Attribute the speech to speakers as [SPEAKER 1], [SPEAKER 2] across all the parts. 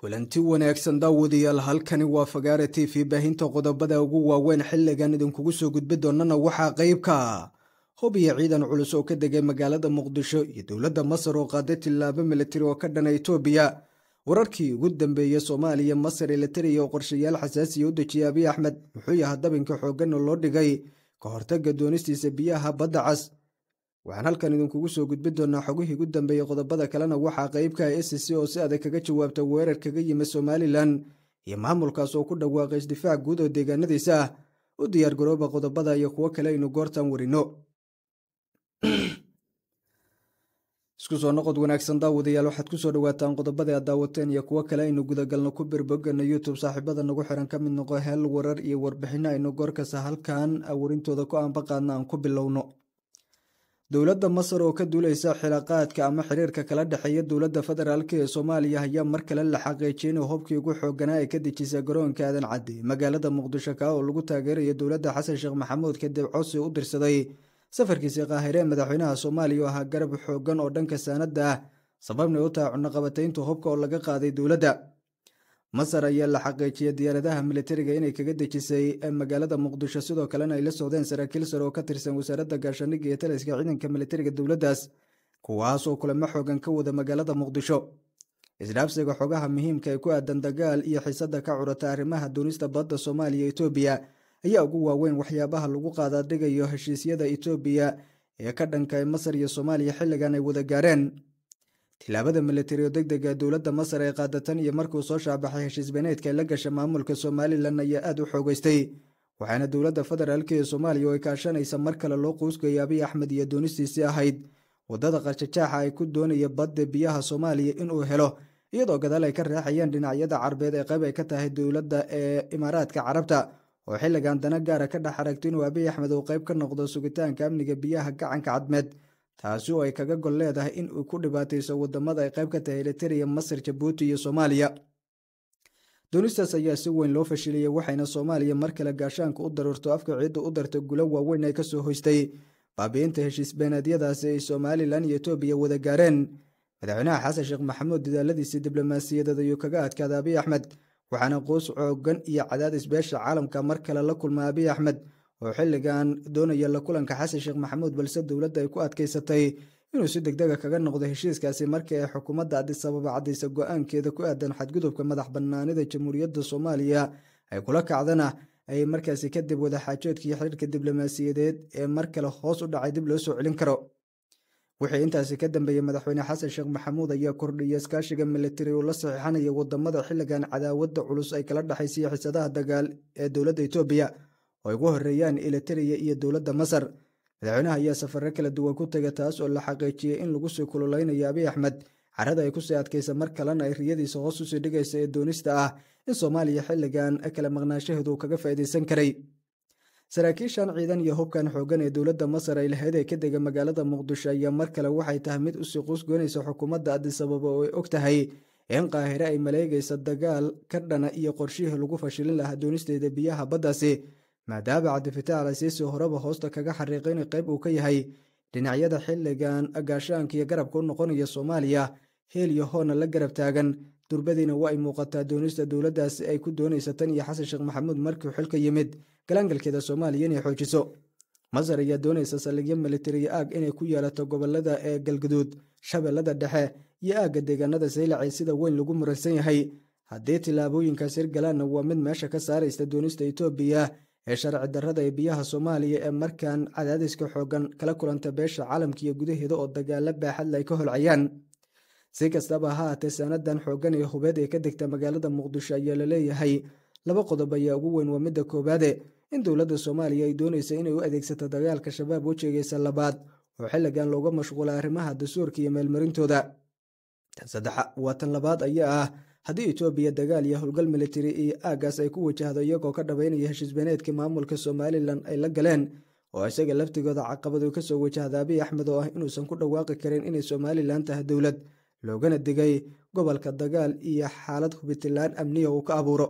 [SPEAKER 1] kulanti wanaagsan daawadayaal halkani waa fagaara t v baahinta qodobada ugu waaweyn xilligan idinkugu soo gudbi doonnana waxaa qayb ka ah hub ciidan culus oo ka degay magaalada muqdisho iyo dowladda masar oo qaaday tilaabo militari oo ka dhana etoobiya wararkii ugu dambeeyey soomaaliya masar ilatariya oo qorshayaal xasaasiya u dejiya abiy axmed wuxuu yahaa dabinka xoogganna loo dhigay ka hortagga doonistiisa biyaha badda cas waxaan halkan idinkugu soo gudbi doonnaa xogihii ugu dambeeyey qodobada kalena waxaa qayb ka ah s c oo si adag kaga jawaabta weerar kaga yima somalilan iyo maamulkaas oo ku dhawaaqay isdifaac guud oo deegaanadiisa ah u diyaar garooba qodobada iyo kuwo kale aynu goortan warino isku soo noqod wanaagsan daawadayaal waxaad ku soo dhowaataan qodobada aad daawateen iyo kuwo kale aynu gudagalno ku birbogana youtube saaxiibada nagu xiran ka mid noqo hel warar iyo warbixino aynu goorkasa halkan warintooda ku aanbaqaadna aan ku bilowno dowladda masar oo ka duulaysa xilaqaadka ama xiriirka kala dhexeeya dowladda federaalk ee soomaaliya ayaa mar kale la xaqiijiyay inuu hobkii ugu xooganaa ay ka dejisay garoonka aadan caddi magaalada muqdisho kaa oo lagu taageeraya dowladda xasan sheekh maxamuud kadib codsi u dirsaday safarkiisii qaahire madaxweynaha soomaaliya oo ahaa garab xooggan oo dhanka saanada ah sababnay u tahay cunaqabataynta hobka oo laga qaaday dowladda masar ayaa la xaqiijiyay diyaaradaha militariga inay kaga dejisay magaalada muqdisho sidoo kalena ay la socdeen saraakiil sare oo ka tirsan wasaaradda gaashaandhigga iyo taliska ciidanka militariga dowladdaas kuwaas oo kulamo xoogan ka wada magaalada muqdisho isdhaabsiga xogaha muhiimka ah ee ku aadan dagaal iyo xiisada ka curata arrimaha duunista badda soomaaliya etoobiya ayaa ugu waaweyn waxyaabaha lagu qaadaadhigayo heshiisyada etoobiya ee ka dhanka masar iyo soomaaliya xilligan ay wada gaareen tilaabada milatari oo degdega dowladda masar ee qaadatan iyo markuu soo shaabaxay heshiis beneedka la gasha maamulka somalilan ayaa aad u xoogaystay waxaana dowladda federaalk ee soomaaliya oo ay kaashanaysa mar kale loo quusgayo abiy axmed iyo doonistiisii ahayd waddada qarshajaaxa ay ku doonaya badda biyaha soomaaliya inuu helo iyadoo gadaal ay ka reexayaan dhinacyada carbeed ee qayb ay ka tahay dowladda ee imaaraadka carabta oo xilligan dana gaara ah ka dhex aragto inuu abiy axmed uu qayb ka noqdo sugitaanka amniga biyaha gacanka cadmeed taasi oo ay kaga gol leedahay in uu ku dhibaatayso wadamada ay qayb ka tahay eliteria masar jabuuti iyo soomaaliya doonistaas ayaa si weyn loo fashiliyey waxayna soomaaliya mar kale gaashaanka u daruurto afka ciidda u darta gulo waaweyn ay ka soo hoystay baabi'inta heshiis beenaadyadaasi ay somalilan iyo etoobiya wada gaareen madaxweynaha xasan sheekh maxamuud dadaaladiisii diblomaasiyadeed ayuu kaga adkaada abiy axmed waxaana quus coogan iyo cadaadis beesha caalamka mar kale la kulma abiy axmed oo xilligan doonaya la kulanka xasan sheekh maxamuud balse dowladda ay ku adkaysatay inuu si degdega ah kaga noqdo heshiiskaasi markii ay xukuumadda cadisababa cadaysa go-aankeeda ku aadan xadgudubka madax bannaanida jamhuuriyadda soomaaliya ay kula kacdana ay markaasi kadib wadaxaajoodkaiyo xiriirka diblomaasiyadeed ee mar kale hoos u dhacay dib loo soo celin karo wixii intaasi ka dambeeyey madaxweyne xasan sheekh maxamuud ayaa kordhiyay iskaashiga militari uu la saxiixanaya wadamada xilligan cadaawadda culus ay kala dhexaysiiyo xisadaha dagaal ee dowladda etoobiya oo ay ugu horreeyaan elitariya iyo dowladda masar madaxweynaha ayaa safarro kala duwan ku tega taas oo la xaqiijiyey in lagu sii kululeynayo abiy axmed carada ay kusii adkaysa mar kalena ay riyadiisa hoos usii dhigaysa ee doonista ah in soomaaliya xilligan kala maqnaanshaheedu kaga faa'iidaysan karay saraakiishan ciidan iyo hubkan xooggan ee dowladda masar ay lahayd ee ka dega magaalada muqdisho ayaa mar kale waxay tahay mid usii quusgoynaysa xukuumadda addisababa oo ay og tahay in qaahire ay maleegaysa dagaal ka dhana iyo qorshihii lagu fashilin lahaa doonisteeda biyaha baddaasi maadaaba cabdifitaax laysiisi horeba hoosta kaga xariiqa inay qayb uu ka yahay dhinacyada xilligan gaashaanka garabka u noqonaya soomaaliya heel iyo hoonna la garab taagan durbadiina waa ay muuqataa doonista dowladdaasi ay ku doonaysa tan iyo xasan sheekh maxamuud markiu xilka yimid galaangalkeeda soomaaliya inay xoojiso masar ayaa doonaysa saldhigyo militariya aag inay ku yeelato gobolada ee galguduud shabeellada dhexe iyo aagga deegaanada saylacay sida weyn lagu muransan yahay haddii tillaabooyinkaas hirgalaanna waa mid meesha ka saaraysa doonista etoobiya ee sharci darrada ee biyaha soomaaliya ee markan cadaadiska xooggan kala kulanta beesha caalamka iyo gudaheeda oo dagaalo baaxadle ay ka holcayaan si kastaba ha haatee saanadan xoogan ee hubeed ee ka degta magaalada muqdisho ayaa laleeyahay laba qodob ayaa ugu weyn waa midda koowaade in dowladda soomaaliya ay doonaysa inay u adeegsato dagaalka shabaab wejigiisa labaad oo xilligan looga mashquula arrimaha dastuurka iyo meelmarintooda waa tan labaad ayaa ah haddii etoobiya dagaal iyo howlgal militari iyo aaggaas ay ku wajahdo iyagoo ka dhabaynaya heshiisbeneedkii maamulka somalilan ay la galeen oo isaga laftigooda caqabadu kasoo wajahda abiy axmed oo ah inuusan ku dhawaaqi karin inay somalilan tahay dowlad loogana digay gobolka dagaal iyo xaalad hubitilaan amniya uu ka abuuro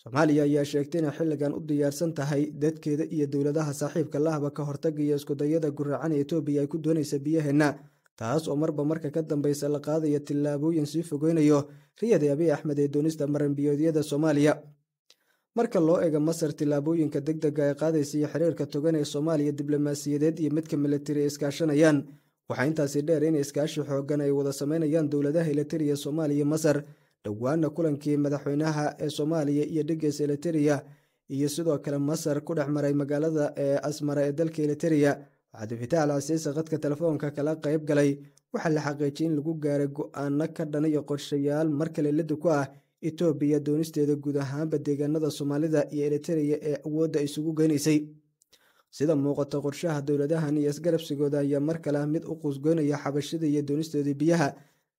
[SPEAKER 1] soomaaliya ayaa sheegtay inay xilligan u diyaarsan tahay dadkeeda iyo dowladaha saaxiibka lahaba ka hortaga iyo iskudayada guracan ee etoobiya ay ku doonaysa biyaheenna taas oo marba marka ka dambaysa la qaadaya tillaabooyin sii fogeynayo riyadii abiy axmed ee doonista maranbiyoodyada soomaaliya marka loo eega masar tillaabooyinka degdega ah ee qaadaysa iyo xiriirka togan ee soomaaliya diblomaasiyadeed iyo midka milatari ay iskaashanayaan waxaa intaasi dheer in iskaashi xooggan ay wada sameynayaan dowladaha elitariya soomaaliya masar dhowaana kulankii madaxweynaha ee soomaaliya iyo dhigeysa elitariya iyo sidoo kale masar ku dhex maray magaalada ee eh, asmara ee dalka elitariya cabdifitaax al casiise telefoonka kala qayb galay waxaa la xaqiijiyay in lagu gaaray go-aano ka dhan qorshayaal mar kale ladda ku ah etoobiya doonisteeda guud ahaanba deegaanada soomaalida iyo eritereya ee awoodda isugu geynaysay sida muuqata qorshaha dowladahan iyo isgarabsigooda ayaa mar kale mid u qusgoynaya xabashada iyo doonisteedii biyaha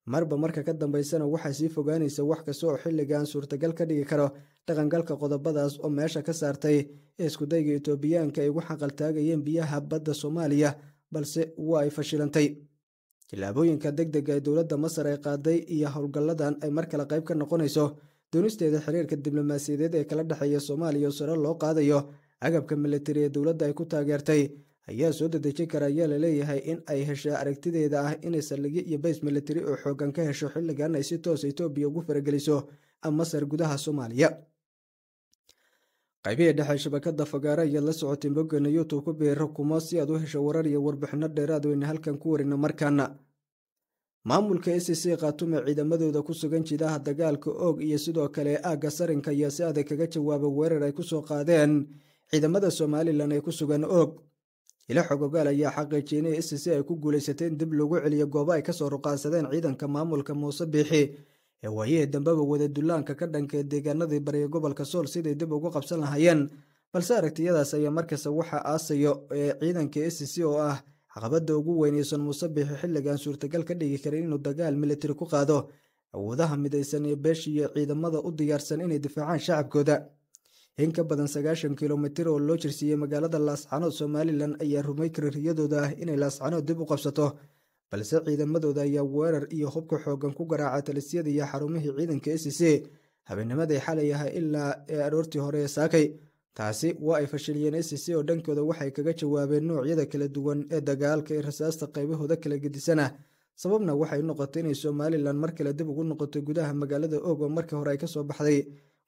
[SPEAKER 1] marba marka ka dambaysana waxay sii fogaanaysa wax kasta oo xilligan suurtagal ka dhigi karo dhaqangalka qodobadaas oo meesha ka saartay ee iskudayga itoobiyaanka ay ugu xaqaltaagayeen biyaha badda soomaaliya balse waa ay fashilantay tillaabooyinka dega ee dowladda masar ay qaaday iyo howlgalladan ay mar kale qayb ka noqonayso doonisteeda xiriirka diblomaasiyadeed ee kala dhexeeya soomaaliya oo sare loo qaadayo agabka militari ee dowladda ay ku taageertay ayaa soo dedejin kara ayaa la leeyahay in ay heshaa aragtideeda ah inay saldhigyo iyo bays milatari oo xoogan ka hesho xilligan ay si toosa ah etoobiya ugu farageliso masar gudaha soomaaliya qaybihii dhexe shabakada fagaare ayaad la socotay bogana youtub ku bihi rukumo si aad u hesho warar iyo warbixino dheeraad weyne ah halkan ku warina markaana maamulka a c khaatume ciidamadooda ku sugan jidaha dagaalka oog iyo sidoo kale aagga sarinka ayaa si adag kaga jawaaba weerar ay ku soo qaadeen ciidamada somalilan ee ku sugan oog ila xogogaal ayaa xaqiijiyay in s c ay ku guulaysatay in dib lagu celiyo goobo ay kasoo ruqaansadeen ciidanka maamulka muuse biixi ee waayihii dambeba wada dullaanka ka dhankee deegaanadii bariya gobolka sool siday dib ugu qabsan lahaayeen balse aragtiyadaas ayaa markasta waxa aasayo ee ciidanka s c oo ah caqabadda ugu weynaysan muuse biixi xilligan suurtagal ka dhigi karin inuu dagaal militari ku qaado awoodaha midaysan ee iyo ciidamada u diyaarsan inay difaacaan shacabkooda in ka badan sagaashan kilomitir oo loo jirsiiyey magaalada laascanood somalilan ayaa rumay kariiriyadooda ah inay laascanood dib u qabsato balse ciidamadooda ayaa weerar iyo hubka xooggan ku garaaca talisyada iyo xarumihii ciidanka e c habeennimadaay xalay ahaa ilaa ee aroortii hore ee saakay taasi waa ay fashiliyeen e c oo dhankooda waxay kaga jawaabeen noocyada kala duwan ee dagaalka ee rasaasta qaybahooda kala gedisana ah. sababna waxay noqotay inay somalilan mar kale dib ugu noqoto gudaha magaalada ogo markii hore ay ka soo baxday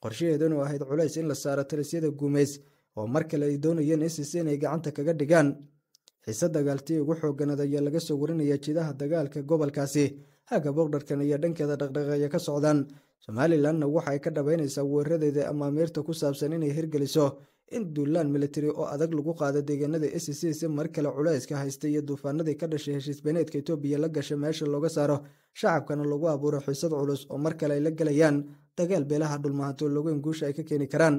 [SPEAKER 1] qorshaheedanu ahayd culays in la saaro talisyada guumeys oo mar kale ay doonayeen isis inay gacanta kaga dhigaan xiise dagaaltii ugu xooganaed ayaa laga soo warinaya jidaha dagaalka gobolkaasi hagga boqdharkan iyo dhankeeda dhaqdhaqeeya ka socdaan somalilanna ay ka dhabaynaysaa weeradeeda amaameerta ku saabsan inay hirgeliso in duulaan militari oo adag lagu qaado deegaanada si mar kale culayska haysta iyo duufaanadii ka dhashay heshiis beeneedka etoobiya la gashay meesha looga saaro shacabkana lagu abuuro xiisad culus oo mar kale ay la gelayaan dagaal beelaha dhulmahanto logeyn guusha ay ka keeni karaan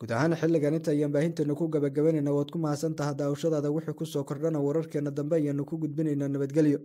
[SPEAKER 1] guud ahaan xilligan inta ayaan baahinteena ku gabagabanayna waad ku mahadsantaha daawashadaada wixii ku soo kordhana wararkeena dambe ayaannu ku gudbinaynaa nabadgelyo